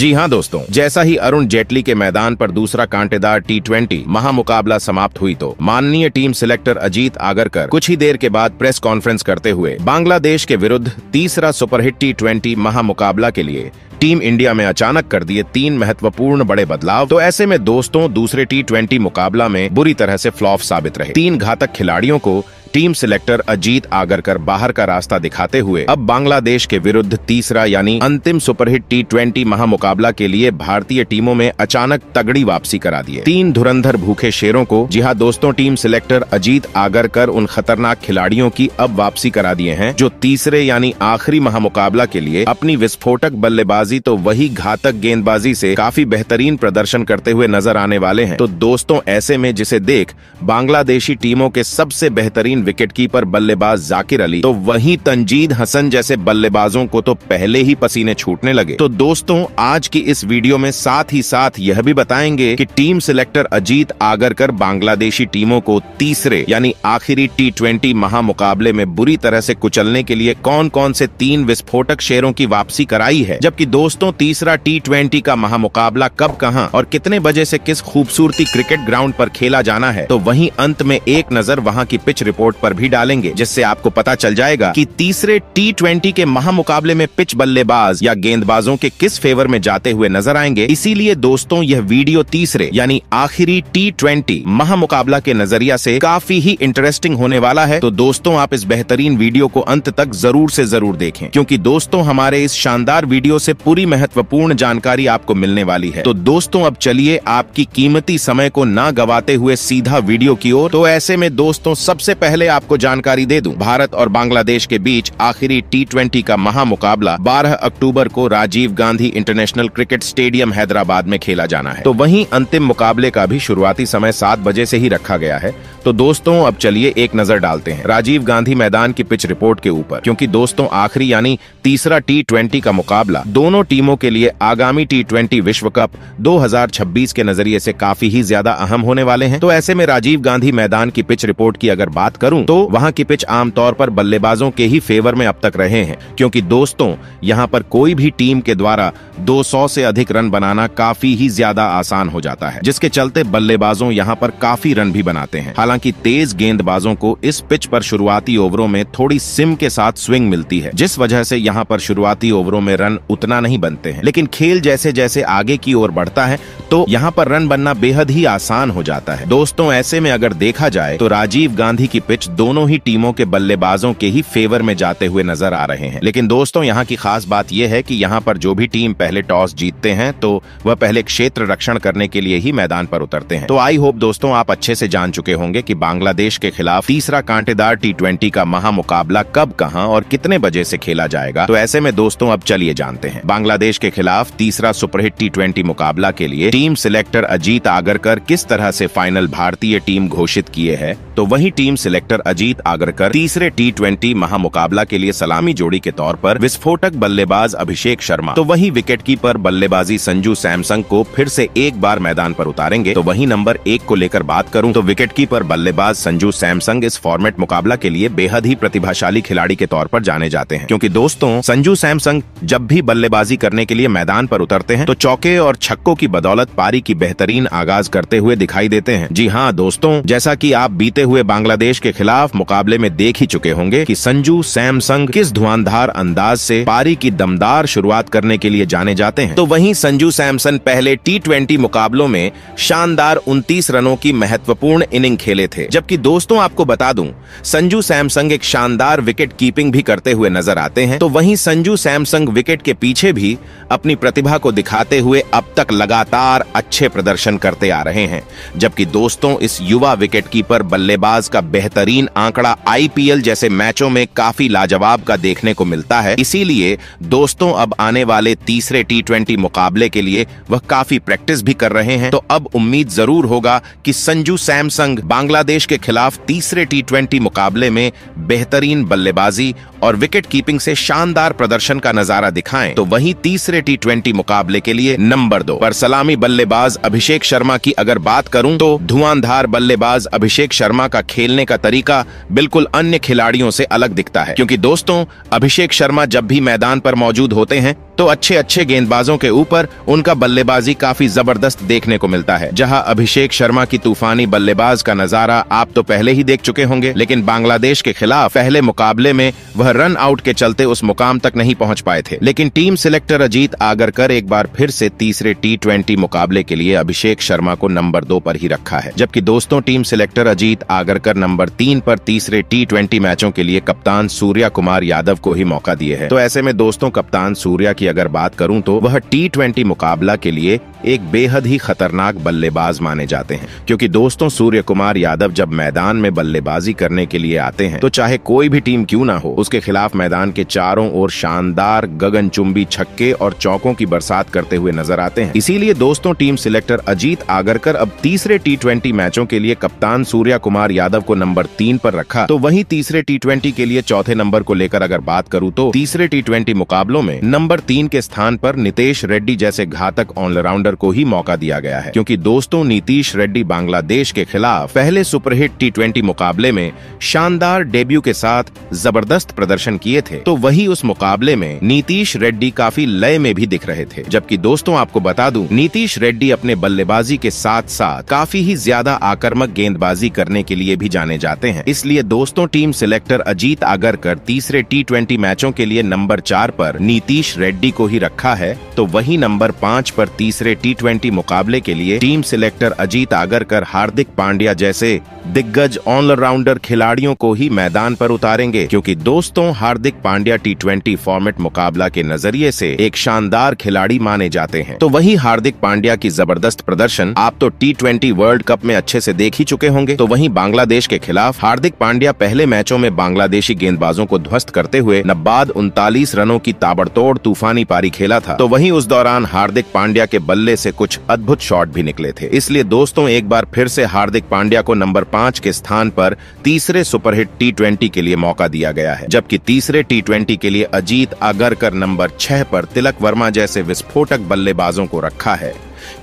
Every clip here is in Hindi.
जी हाँ दोस्तों जैसा ही अरुण जेटली के मैदान पर दूसरा कांटेदार टी ट्वेंटी महामुकाबला समाप्त हुई तो माननीय टीम सिलेक्टर अजीत आगरकर कुछ ही देर के बाद प्रेस कॉन्फ्रेंस करते हुए बांग्लादेश के विरुद्ध तीसरा सुपरहिट टी ट्वेंटी महामुकाबला के लिए टीम इंडिया में अचानक कर दिए तीन महत्वपूर्ण बड़े बदलाव तो ऐसे में दोस्तों दूसरे टी ट्वेंटी मुकाबला में बुरी तरह से फ्लॉप साबित रहे तीन घातक खिलाड़ियों को टीम सिलेक्टर अजीत आगरकर बाहर का रास्ता दिखाते हुए अब बांग्लादेश के विरुद्ध तीसरा यानी अंतिम सुपरहिट टी ट्वेंटी महामुकाबला के लिए भारतीय टीमों में अचानक तगड़ी वापसी करा दी तीन धुरंधर भूखे शेरों को जी हाँ दोस्तों टीम सिलेक्टर अजीत आगरकर उन खतरनाक खिलाड़ियों की अब वापसी करा दिए हैं जो तीसरे यानी आखिरी महामुकाबला के लिए अपनी विस्फोटक बल्लेबाजी तो वही घातक गेंदबाजी से काफी बेहतरीन प्रदर्शन करते हुए नजर आने वाले हैं तो दोस्तों ऐसे में जिसे देख बांग्लादेशी टीमों के सबसे बेहतरीन विकेटकीपर बल्लेबाज जाकिर अली तो वहीं तंजीद हसन जैसे बल्लेबाजों को तो पहले ही पसीने छूटने लगे तो दोस्तों आज की इस वीडियो में साथ ही साथ यह भी बताएंगे कि टीम सिलेक्टर अजीत आगरकर बांग्लादेशी टीमों को तीसरे यानी आखिरी टी ट्वेंटी महामुकाबले में बुरी तरह से कुचलने के लिए कौन कौन से तीन विस्फोटक शेरों की वापसी कराई है जबकि दोस्तों तीसरा टी ट्वेंटी का महामुकाबला कब कहाँ और कितने बजे से किस खूबसूरती क्रिकेट ग्राउंड पर खेला जाना है तो वहीं अंत में एक नजर वहाँ की पिच रिपोर्ट स्पोर्ट पर भी डालेंगे जिससे आपको पता चल जाएगा कि तीसरे टी ट्वेंटी के महामुकाबले में पिच बल्लेबाज या गेंदबाजों के किस फेवर में जाते हुए नजर आएंगे इसीलिए दोस्तों यह वीडियो तीसरे यानी आखिरी टी ट्वेंटी महामुकाबला के नजरिया से काफी ही इंटरेस्टिंग होने वाला है तो दोस्तों आप इस बेहतरीन वीडियो को अंत तक जरूर से जरूर देखें क्योंकि दोस्तों हमारे इस शानदार वीडियो से पूरी महत्वपूर्ण जानकारी आपको मिलने वाली है तो दोस्तों अब चलिए आपकी कीमती समय को ना गवाते हुए सीधा वीडियो की ओर तो ऐसे में दोस्तों सबसे पहले पहले आपको जानकारी दे दूं भारत और बांग्लादेश के बीच आखिरी टी का महामुकाबला 12 अक्टूबर को Rajiv Gandhi international cricket stadium Hyderabad में खेला जाना है तो वहीं अंतिम मुकाबले का भी शुरुआती समय सात बजे से ही रखा गया है तो दोस्तों अब चलिए एक नजर डालते हैं राजीव गांधी मैदान की पिच रिपोर्ट के ऊपर क्योंकि दोस्तों आखिरी यानी तीसरा टी का मुकाबला दोनों टीमों के लिए आगामी टी विश्व कप 2026 के नजरिए से काफी ही ज्यादा अहम होने वाले हैं तो ऐसे में राजीव गांधी मैदान की पिच रिपोर्ट की अगर बात कर करूं तो वहां की पिच आमतौर पर बल्लेबाजों के ही फेवर में अब तक रहे हैं क्योंकि दोस्तों यहां पर कोई भी टीम के द्वारा 200 से अधिक रन बनाना काफी ही ज्यादा आसान हो जाता है जिसके चलते बल्लेबाजों यहां पर काफी रन भी बनाते हैं हालांकि तेज गेंदबाजों को इस पिच पर शुरुआती ओवरों में थोड़ी सिम के साथ स्विंग मिलती है जिस वजह से यहाँ पर शुरुआती ओवरों में रन उतना नहीं बनते हैं लेकिन खेल जैसे जैसे आगे की ओर बढ़ता है तो यहाँ पर रन बनना बेहद ही आसान हो जाता है दोस्तों ऐसे में अगर देखा जाए तो राजीव गांधी की पिच पिच दोनों ही टीमों के बल्लेबाजों के ही फेवर में जाते हुए नजर आ रहे हैं लेकिन दोस्तों यहाँ की खास बात यह है कि यहाँ पर जो भी टीम पहले टॉस जीतते हैं तो वह पहले क्षेत्र रक्षण करने के लिए ही मैदान पर उतरते हैं तो आई होप दोस्तों आप अच्छे से जान चुके होंगे की बांग्लादेश के खिलाफ तीसरा कांटेदार टी का महा मुकाबला कब कहाँ और कितने बजे से खेला जाएगा तो ऐसे में दोस्तों अब चलिए जानते हैं बांग्लादेश के खिलाफ तीसरा सुपरहिट टी मुकाबला के लिए टीम सिलेक्टर अजीत आगरकर किस तरह से फाइनल भारतीय टीम घोषित किए हैं तो वही team selector director Ajit Agarkar तीसरे टी ट्वेंटी महामुकाबला के लिए सलामी जोड़ी के तौर पर विस्फोटक बल्लेबाज अभिषेक शर्मा तो वहीं कीपर बल्लेबाजी संजू सैमसंग को फिर से एक बार मैदान पर उतारेंगे तो वहीं नंबर एक को लेकर बात करूं तो विकेट कीपर बल्लेबाज संजू सैमसंग इस फॉर्मेट मुकाबला के लिए बेहद ही प्रतिभाशाली खिलाड़ी के तौर पर जाने जाते हैं क्योंकि दोस्तों संजू सैमसंग जब भी बल्लेबाजी करने के लिए मैदान पर उतरते हैं तो चौके और छक्कों की बदौलत पारी की बेहतरीन आगाज करते हुए दिखाई देते हैं जी हाँ दोस्तों जैसा की आप बीते हुए बांग्लादेश के खिलाफ मुकाबले में देख ही चुके होंगे कि संजू सैमसंग किस धुआंधार अंदाज से पारी की दमदार शुरुआत करने के लिए जाने जाते हैं तो वहीं संजू सैमसन पहले टी मुकाबलों में शानदार उनतीस रनों की महत्वपूर्ण इनिंग खेले थे जबकि दोस्तों आपको बता दूं संजू सैमसंग एक शानदार विकेट कीपिंग भी करते हुए नजर आते हैं तो वहीं संजू सैमसंग विकेट के पीछे भी अपनी प्रतिभा को दिखाते हुए अब तक लगातार अच्छे प्रदर्शन करते आ रहे हैं जबकि दोस्तों इस युवा विकेटकीपर बल्लेबाज का बेहतर बेहतरीन आंकड़ा आईपीएल जैसे मैचों में काफी लाजवाब का देखने को मिलता है इसीलिए दोस्तों अब आने वाले तीसरे टी मुकाबले के लिए वह काफी प्रैक्टिस भी कर रहे हैं तो अब उम्मीद जरूर होगा कि संजू सैमसंग बांग्लादेश के खिलाफ तीसरे टी मुकाबले में बेहतरीन बल्लेबाजी और विकेट कीपिंग से शानदार प्रदर्शन का नजारा दिखाएं तो वहीं तीसरे टी मुकाबले के लिए नंबर दो पर सलामी बल्लेबाज अभिषेक शर्मा की अगर बात करूं तो धुआंधार बल्लेबाज अभिषेक शर्मा का खेलने का तरीका तरीका बिल्कुल अन्य खिलाड़ियों से अलग दिखता है क्योंकि दोस्तों अभिषेक शर्मा जब भी मैदान पर मौजूद होते हैं तो अच्छे अच्छे गेंदबाजों के ऊपर उनका बल्लेबाजी काफी जबरदस्त देखने को मिलता है जहां अभिषेक शर्मा की तूफानी बल्लेबाज का नजारा आप तो पहले ही देख चुके होंगे लेकिन बांग्लादेश के खिलाफ पहले मुकाबले में वह रन आउट के चलते उस मुकाम तक नहीं पहुंच पाए थे लेकिन टीम सिलेक्टर अजीत आगरकर एक बार फिर से तीसरे टी मुकाबले के लिए अभिषेक शर्मा को नंबर दो पर ही रखा है जबकि दोस्तों team selector Ajit Agarkar number तीन पर तीसरे टी मैचों के लिए कप्तान सूर्या कुमार यादव को ही मौका दिए है तो ऐसे में दोस्तों कप्तान सूर्या की की अगर बात करूं तो वह टी मुकाबला के लिए एक बेहद ही खतरनाक बल्लेबाज माने जाते हैं क्योंकि दोस्तों सूर्य कुमार यादव जब मैदान में बल्लेबाजी करने के लिए आते हैं तो चाहे कोई भी टीम क्यों ना हो उसके खिलाफ मैदान के चारों ओर शानदार गगनचुंबी छक्के और चौकों की बरसात करते हुए नजर आते हैं इसीलिए दोस्तों टीम सिलेक्टर अजीत आगरकर अब तीसरे टी मैचों के लिए कप्तान सूर्य कुमार यादव को नंबर तीन पर रखा तो वही तीसरे टी के लिए चौथे नंबर को लेकर अगर बात करूँ तो तीसरे टी मुकाबलों में नंबर तीन नसीरुद्दीन के स्थान पर नितेश रेड्डी जैसे घातक ऑलराउंडर को ही मौका दिया गया है क्योंकि दोस्तों नीतीश रेड्डी बांग्लादेश के खिलाफ पहले सुपरहिट टी मुकाबले में शानदार डेब्यू के साथ जबरदस्त प्रदर्शन किए थे तो वही उस मुकाबले में नीतीश रेड्डी काफी लय में भी दिख रहे थे जबकि दोस्तों आपको बता दूं नीतीश रेड्डी अपने बल्लेबाजी के साथ साथ काफी ही ज्यादा आक्रमक गेंदबाजी करने के लिए भी जाने जाते हैं इसलिए दोस्तों टीम सिलेक्टर अजीत आगरकर तीसरे टी मैचों के लिए नंबर चार पर नीतीश रेड्डी रेड्डी को ही रखा है तो वही नंबर पाँच पर तीसरे टी मुकाबले के लिए टीम सिलेक्टर अजीत आगरकर हार्दिक पांड्या जैसे दिग्गज ऑलराउंडर खिलाड़ियों को ही मैदान पर उतारेंगे क्योंकि दोस्तों हार्दिक पांड्या टी फॉर्मेट मुकाबला के नजरिए से एक शानदार खिलाड़ी माने जाते हैं तो वही हार्दिक पांड्या की जबरदस्त प्रदर्शन आप तो टी वर्ल्ड कप में अच्छे से देख ही चुके होंगे तो वही बांग्लादेश के खिलाफ हार्दिक पांड्या पहले मैचों में बांग्लादेशी गेंदबाजों को ध्वस्त करते हुए नब्बाद उनतालीस रनों की ताबड़तोड़ तूफान तूफानी पारी खेला था तो वहीं उस दौरान हार्दिक पांड्या के बल्ले से कुछ अद्भुत शॉट भी निकले थे इसलिए दोस्तों एक बार फिर से हार्दिक पांड्या को नंबर पांच के स्थान पर तीसरे सुपरहिट टी के लिए मौका दिया गया है जबकि तीसरे टी के लिए अजीत आगरकर नंबर छह पर तिलक वर्मा जैसे विस्फोटक बल्लेबाजों को रखा है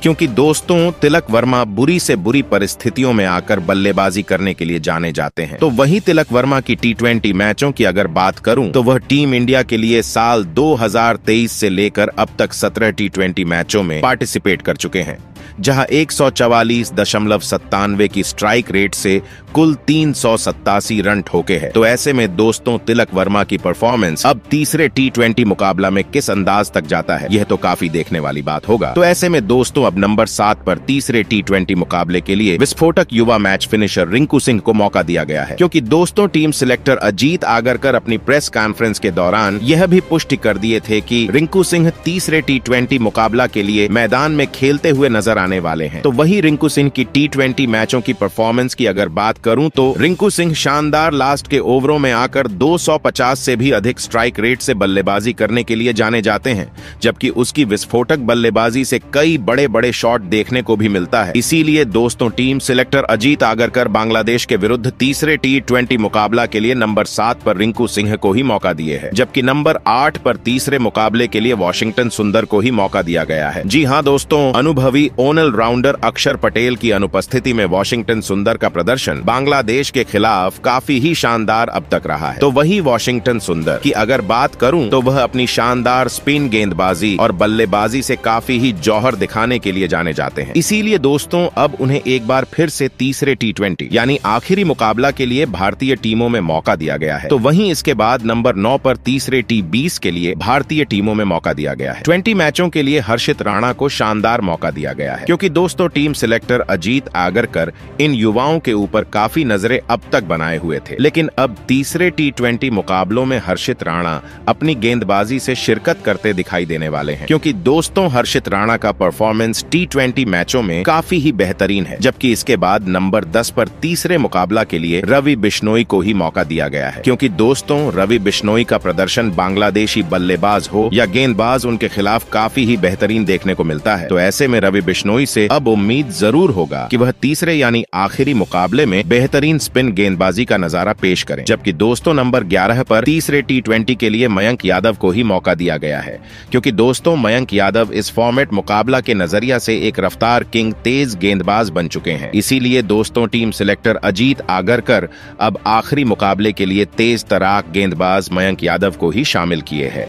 क्योंकि दोस्तों तिलक वर्मा बुरी से बुरी परिस्थितियों में आकर बल्लेबाजी करने के लिए जाने जाते हैं तो वही तिलक वर्मा की टी मैचों की अगर बात करूं तो वह टीम इंडिया के लिए साल 2023 से लेकर अब तक 17 टी मैचों में पार्टिसिपेट कर चुके हैं जहां एक की स्ट्राइक रेट से कुल तीन रन ठोके हैं तो ऐसे में दोस्तों तिलक वर्मा की परफॉर्मेंस अब तीसरे टी मुकाबला में किस अंदाज तक जाता है यह तो काफी देखने वाली बात होगा तो ऐसे में दोस्तों अब नंबर सात पर तीसरे टी मुकाबले के लिए विस्फोटक युवा मैच फिनिशर रिंकू सिंह को मौका दिया गया है क्योंकि दोस्तों टीम सिलेक्टर अजीत आगरकर अपनी प्रेस कॉन्फ्रेंस के दौरान यह भी पुष्टि कर दिए थे कि रिंकू सिंह तीसरे टी मुकाबला के लिए मैदान में खेलते हुए नजर कराने वाले हैं तो वही रिंकू सिंह की टी मैचों की परफॉर्मेंस की अगर बात करूं तो रिंकू सिंह शानदार लास्ट के ओवरों में आकर 250 से भी अधिक स्ट्राइक रेट से बल्लेबाजी करने के लिए जाने जाते हैं जबकि उसकी विस्फोटक बल्लेबाजी से कई बड़े बड़े शॉट देखने को भी मिलता है इसीलिए दोस्तों टीम सिलेक्टर अजीत आगरकर बांग्लादेश के विरुद्ध तीसरे टी मुकाबला के लिए नंबर सात पर रिंकू सिंह को ही मौका दिए है जबकि नंबर आठ पर तीसरे मुकाबले के लिए वॉशिंगटन सुंदर को ही मौका दिया गया है जी हाँ दोस्तों अनुभवी ओन जोनल राउंडर अक्षर पटेल की अनुपस्थिति में वॉशिंगटन सुंदर का प्रदर्शन बांग्लादेश के खिलाफ काफी ही शानदार अब तक रहा है तो वही वॉशिंगटन सुंदर की अगर बात करूं तो वह अपनी शानदार स्पिन गेंदबाजी और बल्लेबाजी से काफी ही जौहर दिखाने के लिए जाने जाते हैं इसीलिए दोस्तों अब उन्हें एक बार फिर से तीसरे टी यानी आखिरी मुकाबला के लिए भारतीय टीमों में मौका दिया गया है तो वहीं इसके बाद नंबर नौ पर तीसरे टी बीस के लिए भारतीय टीमों में मौका दिया गया है ट्वेंटी मैचों के लिए हर्षित राणा को शानदार मौका दिया गया है है क्योंकि दोस्तों टीम सिलेक्टर अजीत आगरकर इन युवाओं के ऊपर काफी नजरें अब तक बनाए हुए थे लेकिन अब तीसरे टी मुकाबलों में हर्षित राणा अपनी गेंदबाजी से शिरकत करते दिखाई देने वाले हैं क्योंकि दोस्तों हर्षित राणा का परफॉर्मेंस टी मैचों में काफी ही बेहतरीन है जबकि इसके बाद नंबर दस पर तीसरे मुकाबला के लिए रवि बिश्नोई को ही मौका दिया गया है क्योंकि दोस्तों रवि बिश्नोई का प्रदर्शन बांग्लादेशी बल्लेबाज हो या गेंदबाज उनके खिलाफ काफी ही बेहतरीन देखने को मिलता है तो ऐसे में रवि बिश्नोई बिश्नोई से अब उम्मीद जरूर होगा कि वह तीसरे यानी आखिरी मुकाबले में बेहतरीन स्पिन गेंदबाजी का नजारा पेश करें जबकि दोस्तों नंबर ग्यारह पर तीसरे टी ट्वेंटी के लिए मयंक यादव को ही मौका दिया गया है क्योंकि दोस्तों मयंक यादव इस फॉर्मेट मुकाबला के नजरिया से एक रफ्तार किंग तेज गेंदबाज बन चुके हैं इसीलिए दोस्तों टीम सिलेक्टर अजीत आगरकर अब आखिरी मुकाबले के लिए तेज तराक गेंदबाज मयंक यादव को ही शामिल किए हैं